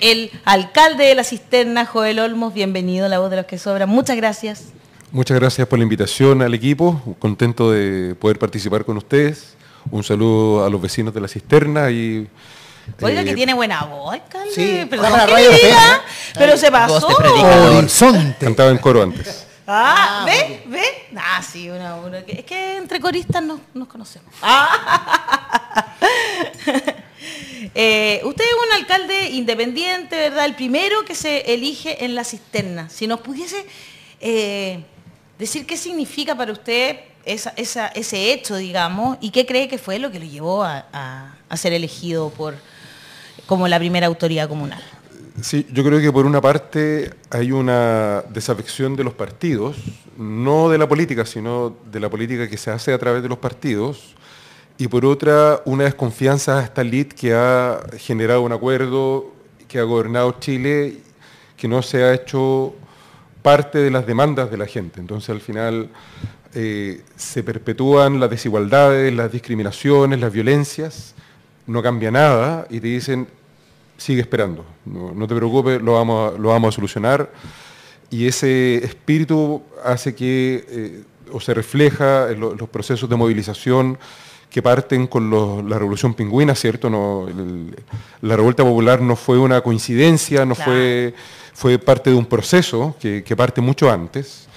el alcalde de la cisterna, Joel Olmos. Bienvenido a La Voz de los que Sobran. Muchas gracias. Muchas gracias por la invitación al equipo. Contento de poder participar con ustedes. Un saludo a los vecinos de la cisterna y Oiga, que eh, tiene buena voz, alcalde. Sí, ¿eh? pero se pasó. Cantaba en coro antes. Ah, ¿ve? ¿Ve? Ah, sí, una, una. Es que entre coristas no nos conocemos. Ah. Eh, usted es un alcalde independiente, ¿verdad? El primero que se elige en la cisterna. Si nos pudiese eh, decir qué significa para usted ese hecho, digamos, y qué cree que fue lo que lo llevó a, ser elegido por, como la primera autoridad comunal. Sí, yo creo que por una parte hay una desafección de los partidos, no de la política, sino de la política que se hace a través de los partidos, y por otra una desconfianza hasta esta LIT que ha generado un acuerdo que ha gobernado Chile, que no se ha hecho parte de las demandas de la gente. Entonces al final eh, se perpetúan las desigualdades, las discriminaciones, las violencias, no cambia nada y te dicen, sigue esperando, no, te preocupes, lo vamos, a, lo vamos a solucionar. Y ese espíritu hace que, eh, o se refleja en los procesos de movilización, que parten con la revolución pingüina, ¿cierto? la revuelta popular no fue una coincidencia, no fue, fue parte de un proceso que, parte mucho antes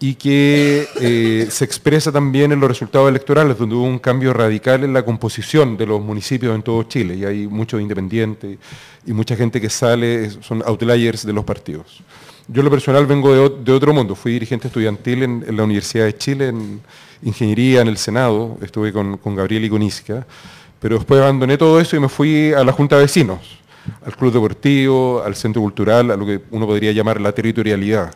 y que eh, se expresa también en los resultados electorales, donde hubo un cambio radical en la composición de los municipios en todo Chile, y hay muchos independientes y mucha gente que sale, son outliers de los partidos. Yo lo personal vengo de, otro mundo. Fui dirigente estudiantil en, la Universidad de Chile, en ingeniería, en el Senado. Estuve con, Gabriel y con Isca. Pero después abandoné todo eso y me fui a la Junta de Vecinos, al Club Deportivo, al Centro Cultural, a lo que uno podría llamar la territorialidad.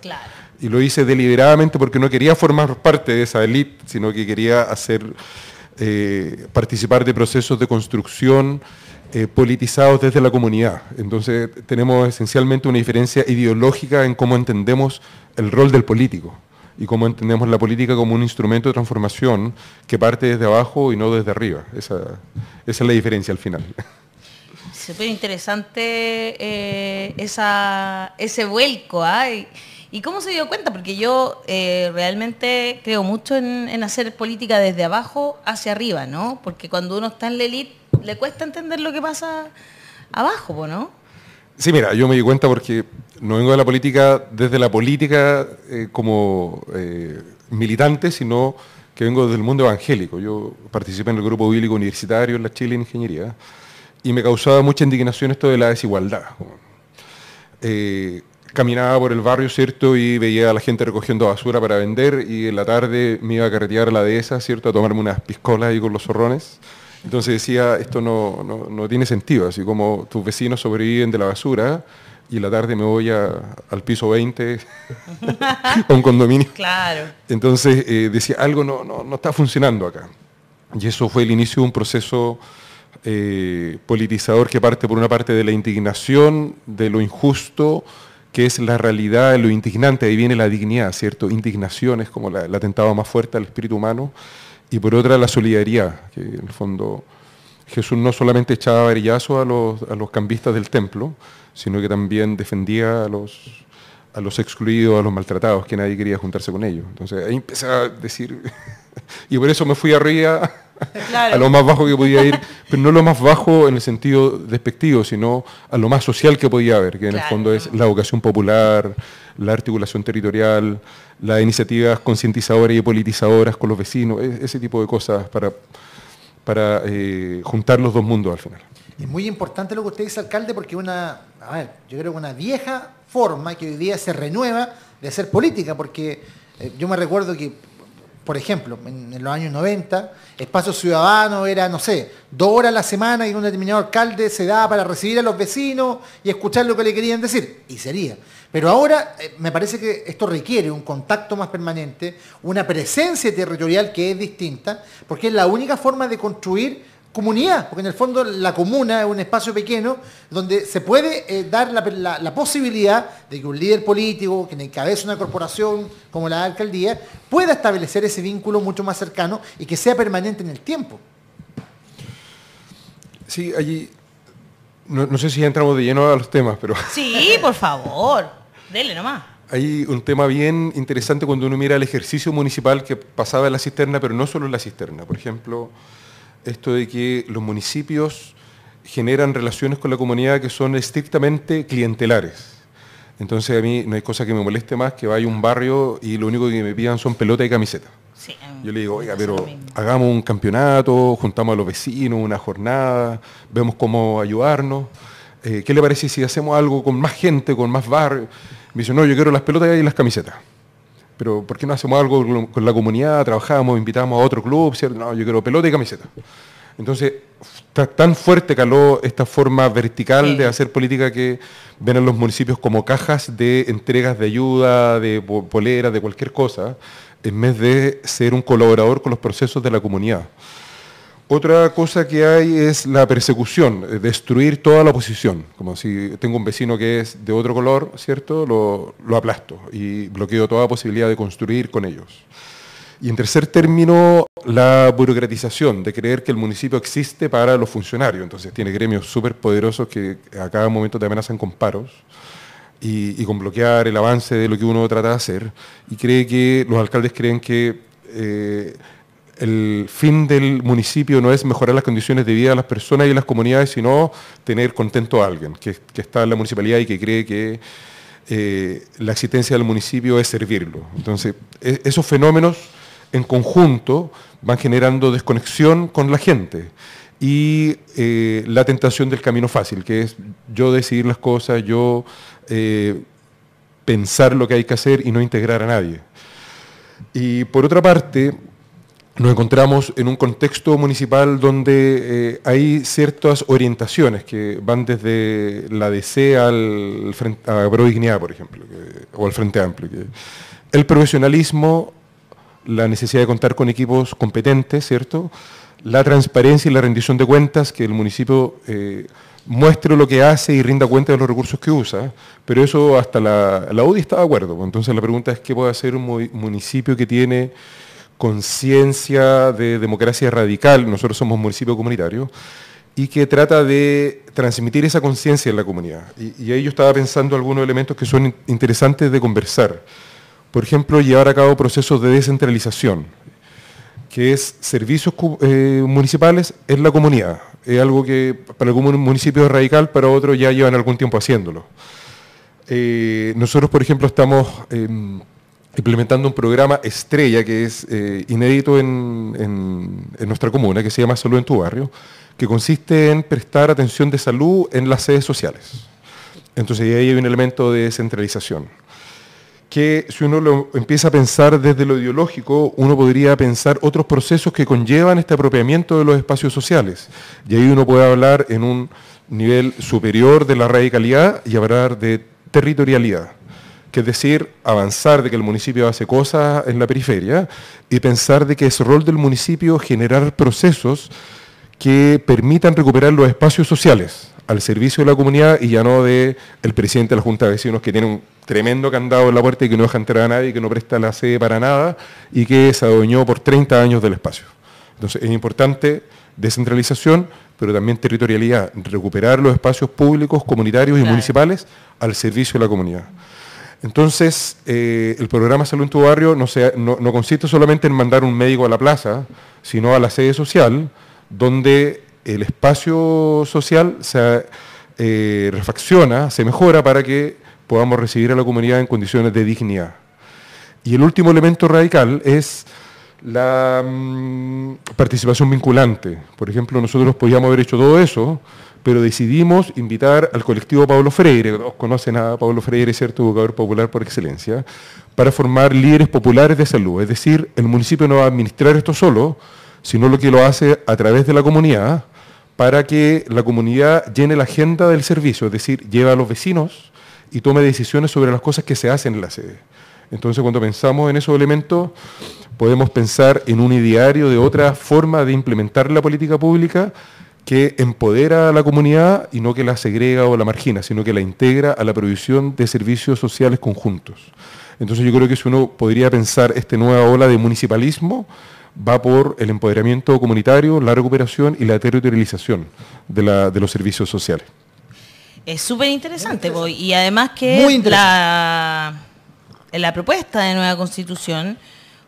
Y lo hice deliberadamente porque no quería formar parte de esa élite, sino que quería hacer, eh, participar de procesos de construcción eh, politizados desde la comunidad. Entonces tenemos esencialmente una diferencia ideológica en cómo entendemos el rol del político y cómo entendemos la política como un instrumento de transformación que parte desde abajo y no desde arriba. Esa, esa es la diferencia al final. Súper interesante eh, ese vuelco. ¿ah? ¿Y cómo se dio cuenta? Porque yo eh, realmente creo mucho en, hacer política desde abajo hacia arriba, ¿no? Porque cuando uno está en la elite, le cuesta entender lo que pasa abajo, ¿no? Sí, mira, yo me di cuenta porque no vengo de la política desde la política eh, como eh, militante, sino que vengo del mundo evangélico. Yo participé en el grupo bíblico universitario en la Chile en Ingeniería y me causaba mucha indignación esto de la desigualdad caminaba por el barrio, ¿cierto? Y veía a la gente recogiendo basura para vender y en la tarde me iba a carretear a la dehesa, ¿cierto? A tomarme unas piscolas ahí con los zorrones. Entonces decía, esto no, tiene sentido, así como tus vecinos sobreviven de la basura y en la tarde me voy al piso 20 a un condominio. Claro. Entonces eh, decía, algo no, está funcionando acá. Y eso fue el inicio de un proceso eh, politizador que parte por una parte de la indignación, de lo injusto, que es la realidad, lo indignante, ahí viene la dignidad, ¿cierto? Indignación es como la, el atentado más fuerte al espíritu humano, y por otra la solidaridad, que en el fondo Jesús no solamente echaba varillazos a los, a cambistas del templo, sino que también defendía a los, a los excluidos, a los maltratados, que nadie quería juntarse con ellos. Entonces ahí empecé a decir, y por eso me fui arriba a lo más bajo que podía ir, pero no lo más bajo en el sentido despectivo, sino a lo más social que podía haber, que en el fondo es la vocación popular, la articulación territorial, las iniciativas concientizadoras y politizadoras con los vecinos, e-, ese tipo de cosas para, para eh, juntar los dos mundos al final. Es muy importante lo que usted dice, alcalde, porque una, yo creo que una vieja forma que hoy día se renueva de hacer política, porque eh, yo me recuerdo que por ejemplo, en, los años 90, Espacio Ciudadano era, no sé, dos horas a la semana y un determinado alcalde se daba para recibir a los vecinos y escuchar lo que le querían decir. Y sería. Pero ahora eh, me parece que esto requiere un contacto más permanente, una presencia territorial que es distinta, porque es la única forma de construir comunidad, porque en el fondo la comuna es un espacio pequeño donde se puede eh, dar la, posibilidad de que un líder político, que encabece una corporación como la alcaldía, pueda establecer ese vínculo mucho más cercano y que sea permanente en el tiempo. Sí, allí, no, no sé si ya entramos de lleno a los temas, pero... Sí, por favor, dele nomás hay un tema bien interesante cuando uno mira el ejercicio municipal que pasaba en la cisterna, pero no solo en la cisterna. Por ejemplo, esto de que los municipios generan relaciones con la comunidad que son estrictamente clientelares. Entonces a mí no hay cosa que me moleste más que vaya un barrio y lo único que me pidan son pelota y camiseta. Yo le digo, oiga, pero hagamos un campeonato, juntamos a los vecinos, una jornada, vemos cómo ayudarnos. Eh, ¿Qué le parece si hacemos algo con más gente, con más barrio? Me dice, no, yo quiero las pelotas y las camisetas pero ¿por qué no hacemos algo con la comunidad? trabajamos, invitamos a otro club, No, yo quiero pelota y camiseta. Entonces, tan fuerte caló esta forma vertical de hacer política que ven a los municipios como cajas de entregas de ayuda, de poleras, de cualquier cosa, en vez de ser un colaborador con los procesos de la comunidad. Otra cosa que hay es la persecución, eh, destruir toda la oposición. Como si tengo un vecino que es de otro color, ¿cierto? Lo, aplasto y bloqueo toda posibilidad de construir con ellos. Y en tercer término, la burocratización, de creer que el municipio existe para los funcionarios. Entonces tiene gremios súper poderosos que a cada momento te amenazan con paros y, con bloquear el avance de lo que uno trata de hacer. Y cree que los alcaldes creen que... Eh, el fin del municipio no es mejorar las condiciones de vida de las personas y de las comunidades, sino tener contento a alguien que, está en la municipalidad y que cree que eh, la existencia del municipio es servirlo. Entonces, e, esos fenómenos en conjunto van generando desconexión con la gente y eh, la tentación del camino fácil, que es yo decidir las cosas, yo eh, pensar lo que hay que hacer y no integrar a nadie. Y por otra parte, nos encontramos en un contexto municipal donde eh, hay ciertas orientaciones que van desde la DC al frente, a por ejemplo, o al Frente Amplio. el profesionalismo, la necesidad de contar con equipos competentes, ¿cierto? La transparencia y la rendición de cuentas, que el municipio eh, muestre lo que hace y rinda cuenta de los recursos que usa, pero eso hasta la, la UDI está de acuerdo. Pues. Entonces la pregunta es qué puede hacer un municipio que tiene conciencia de democracia radical, nosotros somos municipio comunitario, y que trata de transmitir esa conciencia en la comunidad. Y, ahí yo estaba pensando algunos elementos que son interesantes de conversar. Por ejemplo, llevar a cabo procesos de descentralización, que es servicios eh, municipales en la comunidad. Es algo que para algún municipio es radical, para otro ya llevan algún tiempo haciéndolo. Eh, nosotros, por ejemplo, estamos implementando un programa estrella que es eh, inédito en, nuestra comuna, que se llama Salud en tu Barrio, que consiste en prestar atención de salud en las sedes sociales. Entonces ahí hay un elemento de descentralización. que si uno lo empieza a pensar desde lo ideológico, uno podría pensar otros procesos que conllevan este apropiamiento de los espacios sociales. Y ahí uno puede hablar en un nivel superior de la radicalidad y hablar de territorialidad que es decir, avanzar de que el municipio hace cosas en la periferia y pensar de que es rol del municipio generar procesos que permitan recuperar los espacios sociales al servicio de la comunidad y ya no de el presidente de la Junta de Vecinos que tiene un tremendo candado en la puerta y que no deja entrar a nadie, que no presta la sede para nada y que se adueñó por 30 años del espacio. Entonces es importante descentralización, pero también territorialidad, recuperar los espacios públicos, comunitarios y municipales al servicio de la comunidad. Entonces, eh, el programa Salud en tu Barrio no, consiste solamente en mandar un médico a la plaza, sino a la sede social, donde el espacio social se eh, refacciona, se mejora para que podamos recibir a la comunidad en condiciones de dignidad. Y el último elemento radical es la mm, participación vinculante. Por ejemplo, nosotros podíamos haber hecho todo eso, pero decidimos invitar al colectivo Pablo Freire, conocen a Pablo Freire, cierto educador popular por excelencia, para formar líderes populares de salud. Es decir, el municipio no va a administrar esto solo, sino lo que lo hace a través de la comunidad, para que la comunidad llene la agenda del servicio, es decir, lleva a los vecinos y tome decisiones sobre las cosas que se hacen en la sede. Entonces, cuando pensamos en esos elementos, podemos pensar en un ideario de otra forma de implementar la política pública que empodera a la comunidad y no que la segrega o la margina, sino que la integra a la provisión de servicios sociales conjuntos. Entonces yo creo que si uno podría pensar esta nueva ola de municipalismo, va por el empoderamiento comunitario, la recuperación y la territorialización de, los servicios sociales. Es súper interesante, y además que la en la propuesta de nueva constitución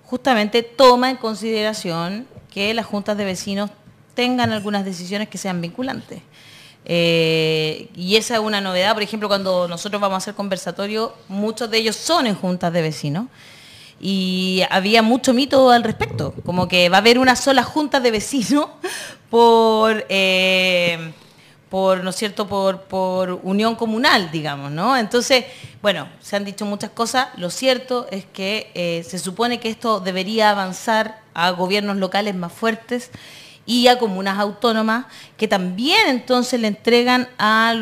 justamente toma en consideración que las juntas de vecinos tengan algunas decisiones que sean vinculantes. Eh, y esa es una novedad, por ejemplo, cuando nosotros vamos a hacer conversatorio, muchos de ellos son en juntas de vecinos. Y había mucho mito al respecto, como que va a haber una sola junta de vecinos por... Eh, por, ¿no cierto?, por, unión comunal, digamos, ¿no? Entonces, bueno, se han dicho muchas cosas, lo cierto es que eh, se supone que esto debería avanzar a gobiernos locales más fuertes y a comunas autónomas que también entonces le entregan a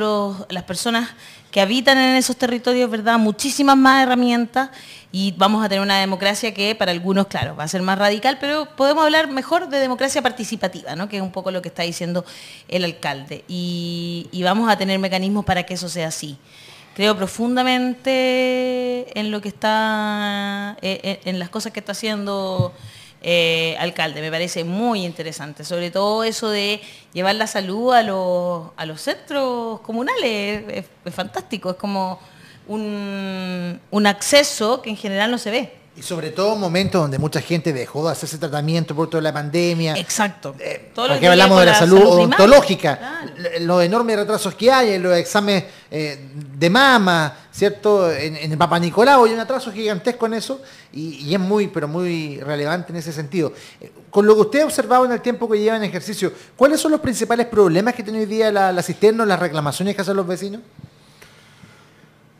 las personas que habitan en esos territorios, ¿verdad?, muchísimas más herramientas y vamos a tener una democracia que para algunos, claro, va a ser más radical, pero podemos hablar mejor de democracia participativa, ¿no? que es un poco lo que está diciendo el alcalde. Y, vamos a tener mecanismos para que eso sea así. Creo profundamente en lo que está, eh, eh, en, las cosas que está haciendo eh, alcalde. Me parece muy interesante, sobre todo eso de llevar la salud a los, centros comunales. Es, es fantástico, es como un, acceso que en general no se ve. Y sobre todo momentos donde mucha gente dejó de hacerse tratamiento por toda la pandemia. Exacto. Aquí eh, hablamos de la, salud, ontológica. los enormes retrasos que hay en los exámenes eh, de mama, ¿cierto? En, el Papa Nicolau hay un atraso gigantesco en eso y, es muy, pero muy relevante en ese sentido. Eh, con lo que usted ha observado en el tiempo que lleva en ejercicio, ¿cuáles son los principales problemas que tiene hoy día la, la cisterna las reclamaciones que hacen los vecinos?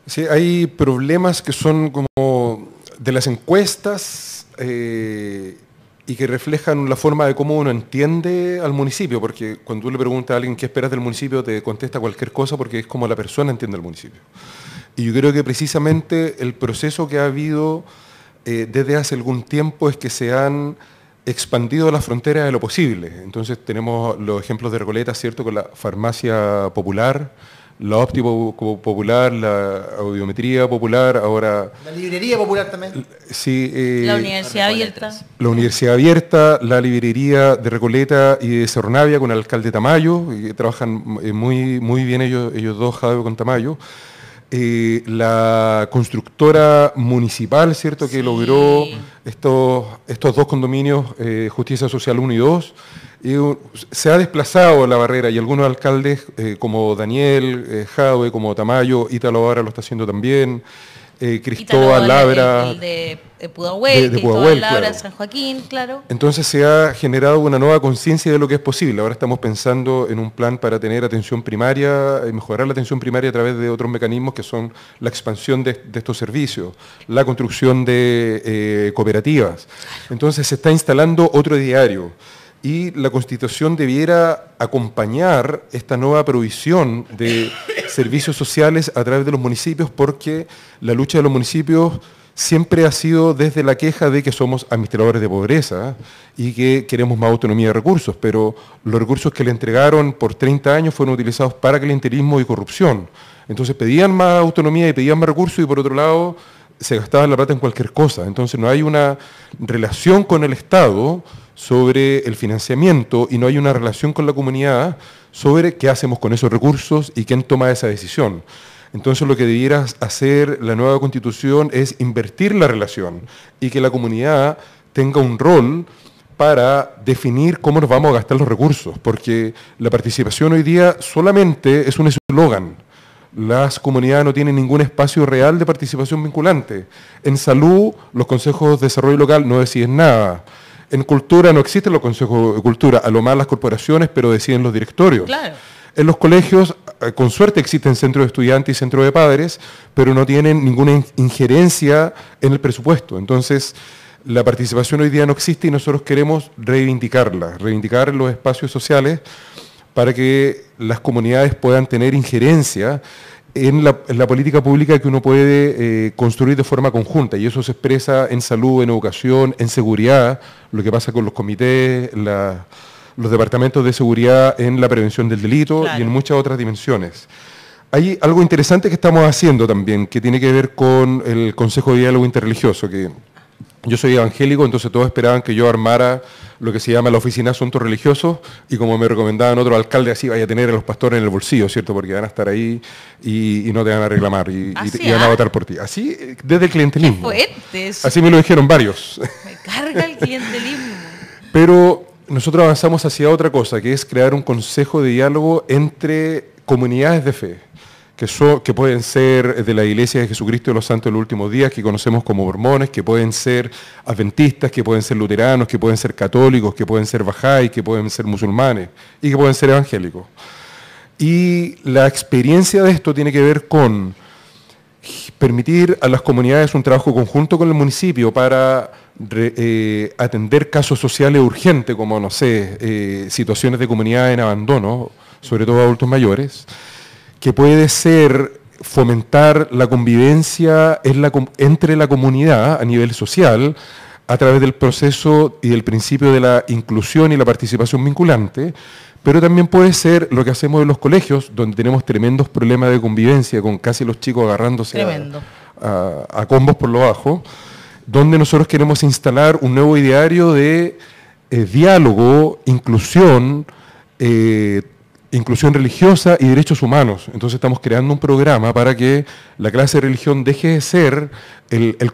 Sí, hay problemas que son como de las encuestas eh, y que reflejan la forma de cómo uno entiende al municipio, porque cuando tú le preguntas a alguien qué esperas del municipio, te contesta cualquier cosa porque es como la persona entiende al municipio. Y yo creo que precisamente el proceso que ha habido eh, desde hace algún tiempo es que se han expandido las fronteras de lo posible. Entonces tenemos los ejemplos de Recoleta, ¿cierto?, con la farmacia popular, la óptica popular, la audiometría popular, ahora... La librería popular también. Sí. Eh, la universidad abierta. La universidad abierta, la librería de Recoleta y de Cerronavia con el alcalde Tamayo, que trabajan eh, muy, muy bien ellos, ellos dos, Jadeo con Tamayo. Eh, la constructora municipal, ¿cierto?, que logró estos, estos dos condominios, Justicia Social 1 y 2, se ha desplazado la barrera y algunos alcaldes eh, como Daniel, eh, como Tamayo, Ítalo ahora lo está haciendo también, eh, Cristóbal Labra. de, Pudahuel, de, San Joaquín, claro. Entonces se ha generado una nueva conciencia de lo que es posible. Ahora estamos pensando en un plan para tener atención primaria, mejorar la atención primaria a través de otros mecanismos que son la expansión de estos servicios, la construcción de cooperativas. Entonces se está instalando otro diario y la Constitución debiera acompañar esta nueva provisión de servicios sociales a través de los municipios porque la lucha de los municipios siempre ha sido desde la queja de que somos administradores de pobreza y que queremos más autonomía de recursos, pero los recursos que le entregaron por 30 años fueron utilizados para clientelismo y corrupción. Entonces pedían más autonomía y pedían más recursos y por otro lado se gastaban la plata en cualquier cosa. Entonces no hay una relación con el Estado sobre el financiamiento y no hay una relación con la comunidad sobre qué hacemos con esos recursos y quién toma esa decisión. Entonces lo que debiera hacer la nueva constitución es invertir la relación y que la comunidad tenga un rol para definir cómo nos vamos a gastar los recursos, porque la participación hoy día solamente es un eslogan. Las comunidades no tienen ningún espacio real de participación vinculante. En salud, los consejos de desarrollo local no deciden nada. En cultura no existen los consejos de cultura, a lo más las corporaciones, pero deciden los directorios. En los colegios, eh, con suerte existen centros de estudiantes y centros de padres, pero no tienen ninguna injerencia en el presupuesto. Entonces, la participación hoy día no existe y nosotros queremos reivindicarla, reivindicar los espacios sociales para que las comunidades puedan tener injerencia en la, política pública que uno puede eh, construir de forma conjunta, y eso se expresa en salud, en educación, en seguridad, lo que pasa con los comités, los departamentos de seguridad en la prevención del delito y en muchas otras dimensiones. Hay algo interesante que estamos haciendo también, que tiene que ver con el Consejo de Diálogo Interreligioso, que yo soy evangélico, entonces todos esperaban que yo armara lo que se llama la oficina de asuntos religiosos y como me recomendaban otro alcalde, así vaya a tener a los pastores en el bolsillo, ¿cierto? Porque van a estar ahí y, no te van a reclamar y, van a ¿ah? votar por ti. Así desde el clientelismo. así me lo dijeron varios. Me carga el clientelismo. Pero nosotros avanzamos hacia otra cosa, que es crear un consejo de diálogo entre comunidades de fe que, pueden ser de la Iglesia de Jesucristo de los Santos de los Últimos Días, que conocemos como mormones, que pueden ser adventistas, que pueden ser luteranos, que pueden ser católicos, que pueden ser bajáis, que pueden ser musulmanes y que pueden ser evangélicos. Y la experiencia de esto tiene que ver con permitir a las comunidades un trabajo conjunto con el municipio para eh, atender casos sociales urgentes, como, no sé, eh, situaciones de comunidad en abandono, sobre todo adultos mayores que puede ser fomentar la convivencia entre la comunidad a nivel social a través del proceso y del principio de la inclusión y la participación vinculante, pero también puede ser lo que hacemos en los colegios, donde tenemos tremendos problemas de convivencia, con casi los chicos agarrándose a, combos por lo bajo, donde nosotros queremos instalar un nuevo ideario de eh, diálogo, inclusión, eh, inclusión religiosa y derechos humanos. Entonces estamos creando un programa para que la clase de religión deje de ser el, el